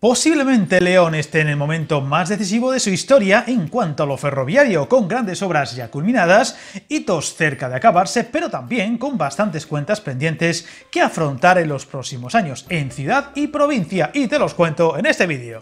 Posiblemente León esté en el momento más decisivo de su historia en cuanto a lo ferroviario, con grandes obras ya culminadas, hitos cerca de acabarse, pero también con bastantes cuentas pendientes que afrontar en los próximos años, en ciudad y provincia, y te los cuento en este vídeo.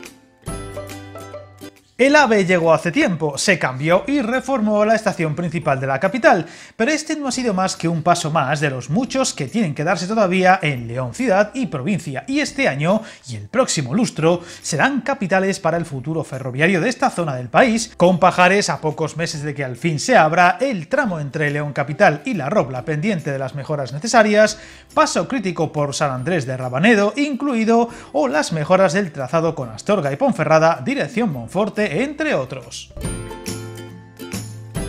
El AVE llegó hace tiempo, se cambió y reformó la estación principal de la capital, pero este no ha sido más que un paso más de los muchos que tienen que darse todavía en León ciudad y provincia, y este año y el próximo lustro serán capitales para el futuro ferroviario de esta zona del país, con Pajares a pocos meses de que al fin se abra el tramo entre León capital y la Robla pendiente de las mejoras necesarias, paso crítico por San Andrés de Rabanedo incluido, o las mejoras del trazado con Astorga y Ponferrada, dirección Monforte entre otros.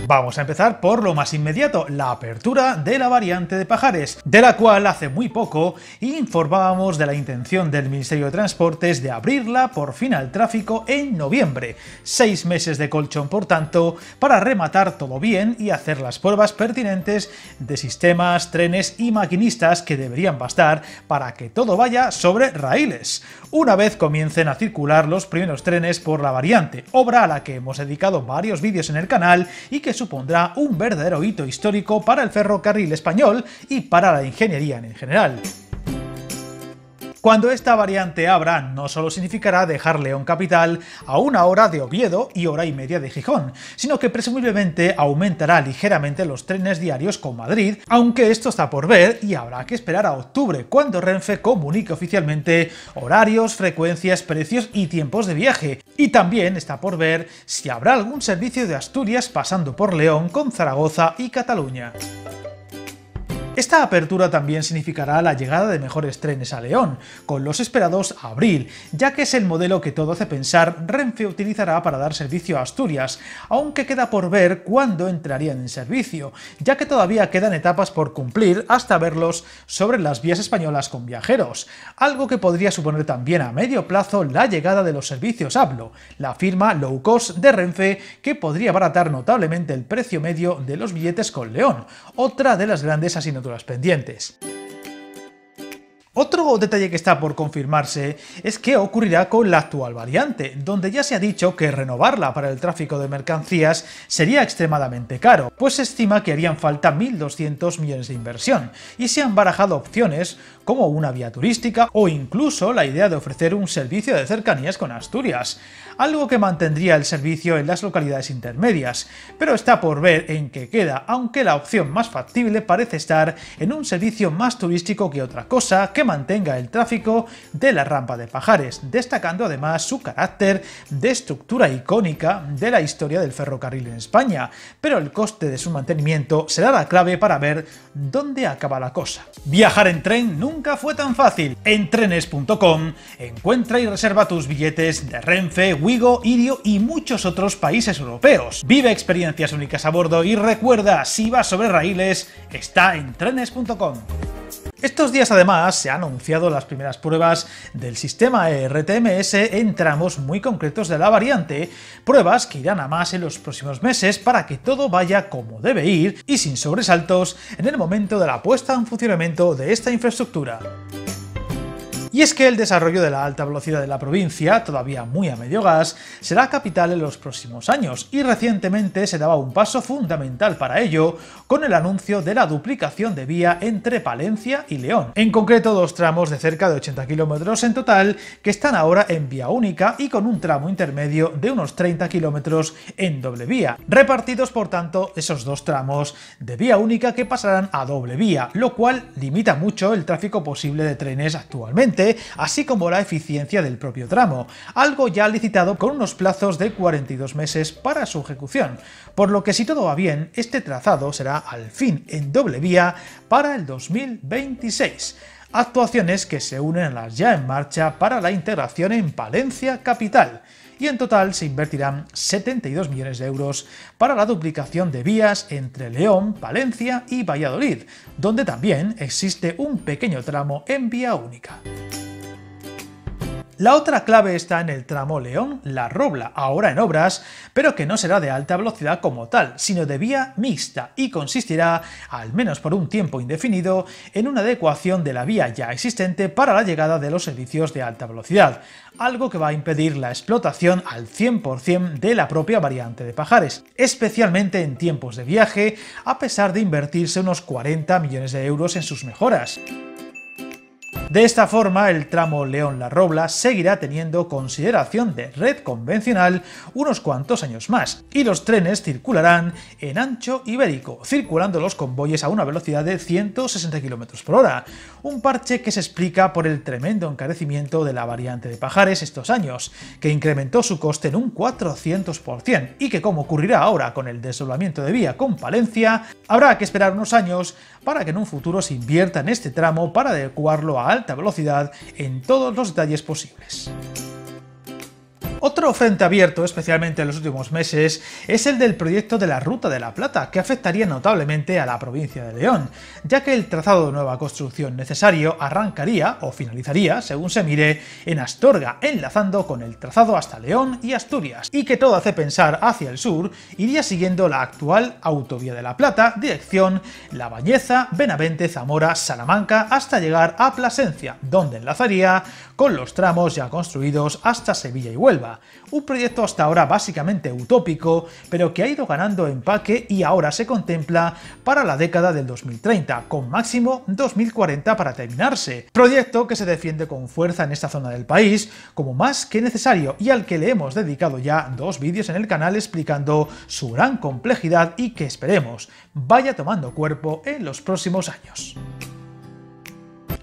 Vamos a empezar por lo más inmediato, la apertura de la variante de Pajares, de la cual hace muy poco informábamos de la intención del Ministerio de Transportes de abrirla por fin al tráfico en noviembre. Seis meses de colchón, por tanto, para rematar todo bien y hacer las pruebas pertinentes de sistemas, trenes y maquinistas que deberían bastar para que todo vaya sobre raíles. Una vez comiencen a circular los primeros trenes por la variante, obra a la que hemos dedicado varios vídeos en el canal y que supondrá un verdadero hito histórico para el ferrocarril español y para la ingeniería en general. Cuando esta variante abra, no solo significará dejar León capital a una hora de Oviedo y hora y media de Gijón, sino que presumiblemente aumentará ligeramente los trenes diarios con Madrid, aunque esto está por ver y habrá que esperar a octubre, cuando Renfe comunique oficialmente horarios, frecuencias, precios y tiempos de viaje. Y también está por ver si habrá algún servicio de Asturias pasando por León con Zaragoza y Cataluña. Esta apertura también significará la llegada de mejores trenes a León, con los esperados abril, ya que es el modelo que todo hace pensar Renfe utilizará para dar servicio a Asturias, aunque queda por ver cuándo entrarían en servicio, ya que todavía quedan etapas por cumplir hasta verlos sobre las vías españolas con viajeros, algo que podría suponer también a medio plazo la llegada de los servicios ABLO, la firma low cost de Renfe que podría abaratar notablemente el precio medio de los billetes con León, otra de las grandes asignaturas las pendientes. Otro detalle que está por confirmarse es que ocurrirá con la actual variante, donde ya se ha dicho que renovarla para el tráfico de mercancías sería extremadamente caro, pues se estima que harían falta 1.200 millones de inversión, y se han barajado opciones como una vía turística o incluso la idea de ofrecer un servicio de cercanías con Asturias, algo que mantendría el servicio en las localidades intermedias, pero está por ver en qué queda, aunque la opción más factible parece estar en un servicio más turístico que otra cosa, que mantenga el tráfico de la rampa de Pajares, destacando además su carácter de estructura icónica de la historia del ferrocarril en España, pero el coste de su mantenimiento será la clave para ver dónde acaba la cosa. Viajar en tren nunca fue tan fácil. En trenes.com encuentra y reserva tus billetes de Renfe, Wigo, Irio y muchos otros países europeos. Vive experiencias únicas a bordo y recuerda, si vas sobre raíles, está en trenes.com. Estos días además se han anunciado las primeras pruebas del sistema RTMS en tramos muy concretos de la variante, pruebas que irán a más en los próximos meses para que todo vaya como debe ir y sin sobresaltos en el momento de la puesta en funcionamiento de esta infraestructura. Y es que el desarrollo de la alta velocidad de la provincia, todavía muy a medio gas, será capital en los próximos años, y recientemente se daba un paso fundamental para ello con el anuncio de la duplicación de vía entre Palencia y León. En concreto, dos tramos de cerca de 80 kilómetros en total que están ahora en vía única y con un tramo intermedio de unos 30 kilómetros en doble vía, repartidos por tanto esos dos tramos de vía única que pasarán a doble vía, lo cual limita mucho el tráfico posible de trenes actualmente así como la eficiencia del propio tramo, algo ya licitado con unos plazos de 42 meses para su ejecución, por lo que si todo va bien, este trazado será al fin en doble vía para el 2026 actuaciones que se unen a las ya en marcha para la integración en Palencia Capital, y en total se invertirán 72 millones de euros para la duplicación de vías entre León, Palencia y Valladolid, donde también existe un pequeño tramo en vía única. La otra clave está en el tramo León-La Robla, ahora en obras, pero que no será de alta velocidad como tal, sino de vía mixta y consistirá, al menos por un tiempo indefinido, en una adecuación de la vía ya existente para la llegada de los servicios de alta velocidad, algo que va a impedir la explotación al 100% de la propia variante de Pajares, especialmente en tiempos de viaje, a pesar de invertirse unos 40 millones de euros en sus mejoras. De esta forma, el tramo León-La Robla seguirá teniendo consideración de red convencional unos cuantos años más, y los trenes circularán en ancho ibérico, circulando los convoyes a una velocidad de 160 km por hora, un parche que se explica por el tremendo encarecimiento de la variante de Pajares estos años, que incrementó su coste en un 400% y que como ocurrirá ahora con el desdoblamiento de vía con Palencia, habrá que esperar unos años para que en un futuro se invierta en este tramo para adecuarlo a alta velocidad en todos los detalles posibles. Otro frente abierto, especialmente en los últimos meses, es el del proyecto de la Ruta de la Plata, que afectaría notablemente a la provincia de León, ya que el trazado de nueva construcción necesario arrancaría o finalizaría, según se mire, en Astorga, enlazando con el trazado hasta León y Asturias, y que todo hace pensar hacia el sur iría siguiendo la actual Autovía de la Plata, dirección La Valleza, Benavente, Zamora, Salamanca, hasta llegar a Plasencia, donde enlazaría con los tramos ya construidos hasta Sevilla y Huelva un proyecto hasta ahora básicamente utópico, pero que ha ido ganando empaque y ahora se contempla para la década del 2030, con máximo 2040 para terminarse. Proyecto que se defiende con fuerza en esta zona del país, como más que necesario y al que le hemos dedicado ya dos vídeos en el canal explicando su gran complejidad y que esperemos vaya tomando cuerpo en los próximos años.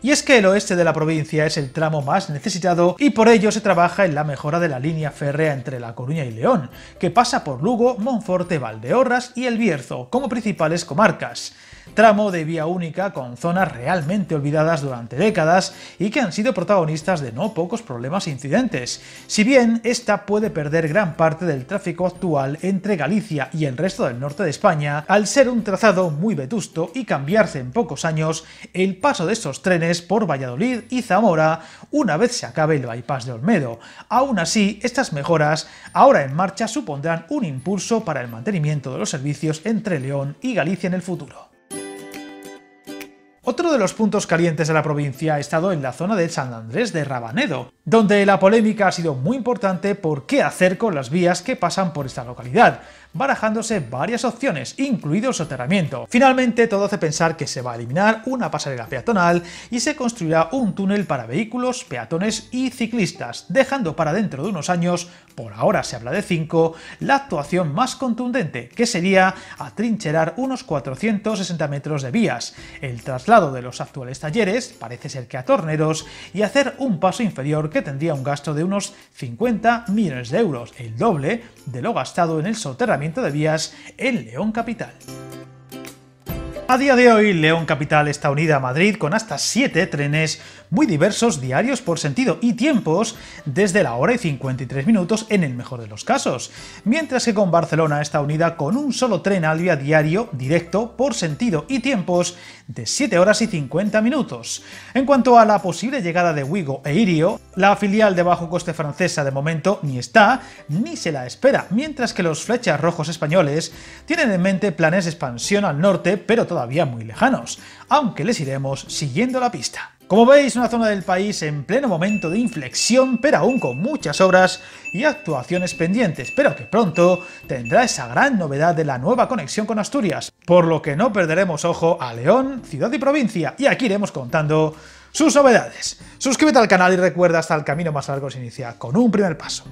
Y es que el oeste de la provincia es el tramo más necesitado y por ello se trabaja en la mejora de la línea férrea entre La Coruña y León, que pasa por Lugo, Monforte, Valdeorras y El Bierzo como principales comarcas tramo de vía única con zonas realmente olvidadas durante décadas y que han sido protagonistas de no pocos problemas e incidentes, si bien esta puede perder gran parte del tráfico actual entre Galicia y el resto del norte de España al ser un trazado muy vetusto y cambiarse en pocos años el paso de estos trenes por Valladolid y Zamora una vez se acabe el bypass de Olmedo. Aún así, estas mejoras, ahora en marcha, supondrán un impulso para el mantenimiento de los servicios entre León y Galicia en el futuro. Otro de los puntos calientes de la provincia ha estado en la zona de San Andrés de Rabanedo, donde la polémica ha sido muy importante por qué hacer con las vías que pasan por esta localidad barajándose varias opciones, incluido el soterramiento. Finalmente, todo hace pensar que se va a eliminar una pasarela peatonal y se construirá un túnel para vehículos, peatones y ciclistas, dejando para dentro de unos años, por ahora se habla de 5, la actuación más contundente, que sería atrincherar unos 460 metros de vías, el traslado de los actuales talleres, parece ser que a torneros, y hacer un paso inferior que tendría un gasto de unos 50 millones de euros, el doble de lo gastado en el soterramiento todavías de en León Capital. A día de hoy, León Capital está unida a Madrid con hasta 7 trenes muy diversos diarios por sentido y tiempos desde la hora y 53 minutos en el mejor de los casos, mientras que con Barcelona está unida con un solo tren al día diario directo por sentido y tiempos de 7 horas y 50 minutos. En cuanto a la posible llegada de Wigo e Irio, la filial de bajo coste francesa de momento ni está ni se la espera, mientras que los flechas rojos españoles tienen en mente planes de expansión al norte, pero todavía todavía muy lejanos, aunque les iremos siguiendo la pista. Como veis, una zona del país en pleno momento de inflexión, pero aún con muchas obras y actuaciones pendientes, pero que pronto tendrá esa gran novedad de la nueva conexión con Asturias, por lo que no perderemos ojo a León, ciudad y provincia, y aquí iremos contando sus novedades. Suscríbete al canal y recuerda hasta el camino más largo se inicia con un primer paso.